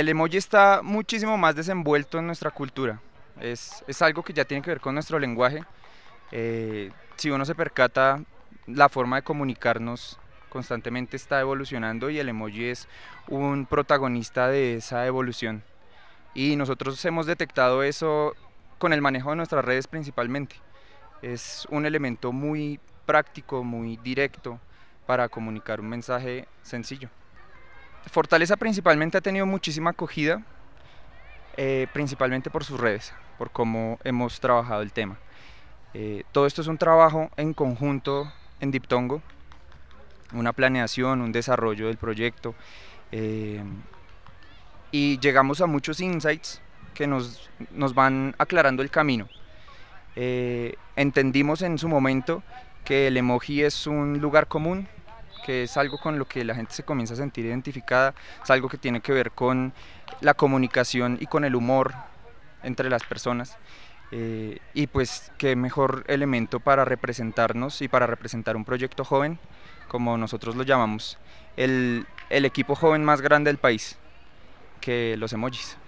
el emoji está muchísimo más desenvuelto en nuestra cultura. Es, algo que ya tiene que ver con nuestro lenguaje. Eh, si uno se percata, la forma de comunicarnos constantemente está evolucionando y el emoji es un protagonista de esa evolución. Y nosotros hemos detectado eso con el manejo de nuestras redes principalmente. Es un elemento muy práctico, muy directo para comunicar un mensaje sencillo. Fortaleza principalmente ha tenido muchísima acogida, eh, principalmente por sus redes, por cómo hemos trabajado el tema. Eh, todo esto es un trabajo en conjunto en Diptongo, una planeación, un desarrollo del proyecto. Eh, y llegamos a muchos insights que nos, nos van aclarando el camino. entendimos en su momento que el emoji es un lugar común, que es algo con lo que la gente se comienza a sentir identificada, es algo que tiene que ver con la comunicación y con el humor entre las personas. Eh, y pues qué mejor elemento para representarnos y para representar un proyecto joven, como nosotros lo llamamos, el, el equipo joven más grande del país, que los emojis.